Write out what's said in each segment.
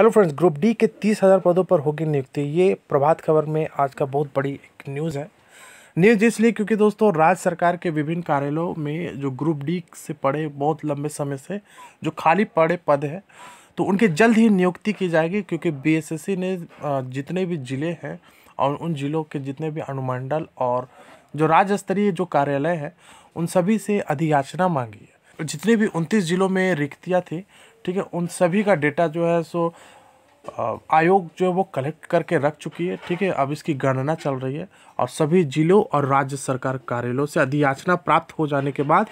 hello friends group D के तीस हज़ार पदों पर होगी नियुक्ति ये प्रभात खबर में आज का बहुत बड़ी एक न्यूज़ है न्यूज़ इसलिए क्योंकि दोस्तों राज्य सरकार के विभिन्न कार्यालयों में जो ग्रुप डी से पड़े बहुत लंबे समय से जो खाली पड़े पद हैं तो उनके जल्द ही नियुक्ति की जाएगी क्योंकि बी ने जितने भी ज़िले हैं और उन ज़िलों के जितने भी अनुमंडल और जो राज्य स्तरीय जो कार्यालय हैं उन सभी से अधियाचना मांगी है जितने भी उनतीस ज़िलों में रिक्तियाँ थी ठीक है उन सभी का डेटा जो है सो आयोग जो है वो कलेक्ट करके रख चुकी है ठीक है अब इसकी गणना चल रही है और सभी जिलों और राज्य सरकार कार्यालयों से अधियाचना प्राप्त हो जाने के बाद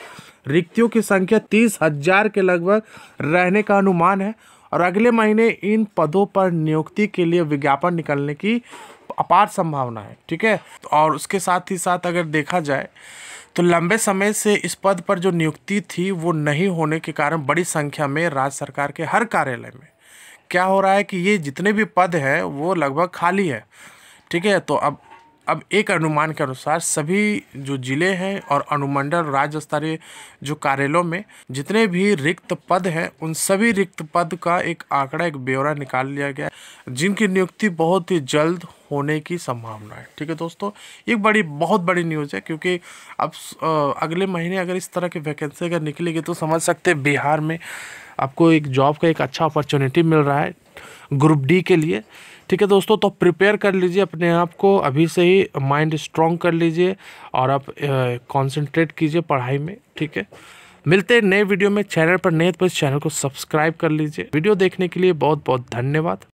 रिक्तियों की संख्या तीस हजार के लगभग रहने का अनुमान है और अगले महीने इन पदों पर नियुक्ति के लिए विज्ञापन निकलने की अपार संभावना है ठीक है और उसके साथ ही साथ अगर देखा जाए तो लंबे समय से इस पद पर जो नियुक्ति थी वो नहीं होने के कारण बड़ी संख्या में राज्य सरकार के हर कार्यालय में क्या हो रहा है कि ये जितने भी पद हैं वो लगभग खाली है ठीक है तो अब अब एक अनुमान के अनुसार सभी जो ज़िले हैं और अनुमंडल राज्य स्तरीय जो कार्यालयों में जितने भी रिक्त पद हैं उन सभी रिक्त पद का एक आंकड़ा एक ब्यौरा निकाल लिया गया जिनकी नियुक्ति बहुत ही जल्द होने की संभावना है ठीक है दोस्तों एक बड़ी बहुत बड़ी न्यूज़ है क्योंकि अब अगले महीने अगर इस तरह की वैकेंसी अगर निकलेगी तो समझ सकते हैं बिहार में आपको एक जॉब का एक अच्छा अपॉर्चुनिटी मिल रहा है ग्रुप डी के लिए ठीक है दोस्तों तो प्रिपेयर कर लीजिए अपने आप को अभी से ही माइंड स्ट्रॉन्ग कर लीजिए और आप कंसंट्रेट कीजिए पढ़ाई में ठीक है मिलते हैं नए वीडियो में चैनल पर नए तो इस चैनल को सब्सक्राइब कर लीजिए वीडियो देखने के लिए बहुत बहुत धन्यवाद